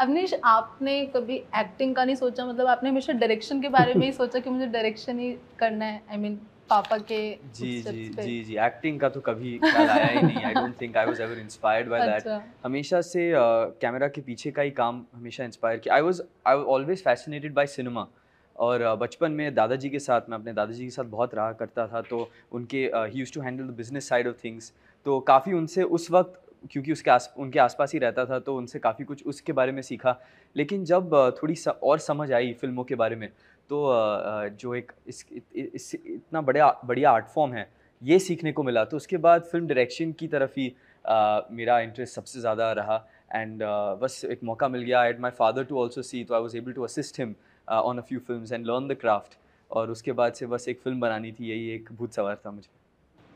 अवनीश आपने कभी एक्टिंग का नहीं सोचा मतलब आपने हमेशा डायरेक्शन के बारे में ही सोचा कि मुझे डायरेक्शन ही करना है आई I मीन mean, पापा के जी जी जी जी एक्टिंग का तो कभी आया ही नहीं I don't think I was ever inspired by that हमेशा से कैमरा uh, के पीछे का ही काम हमेशा इंस्पायर किया I was I always fascinated by cinema और बचपन में दादाजी के साथ मैं अपने दादाजी के साथ बहुत रहा करता था तो उनके ही use to handle the business side of things तो काफ़ी उनसे उस वक्त क्योंकि उसके आस उनके आसपास ही रहता था तो उनसे काफ़ी कुछ उसके बारे में सीखा लेकिन जब थोड़ी सा और समझ आई फिल्मों के बारे में तो जो एक इस, इस इतना बड़ा बढ़िया आर्ट फॉर्म है ये सीखने को मिला तो उसके बाद फिल्म डायरेक्शन की तरफ ही आ, मेरा इंटरेस्ट सबसे ज़्यादा रहा एंड बस एक मौका मिल गया at my father to also see तो I was able to assist him on a few film and learn the craft और उसके बाद से बस एक फ़िल्म बनानी थी यही एक भूत सवार था मुझे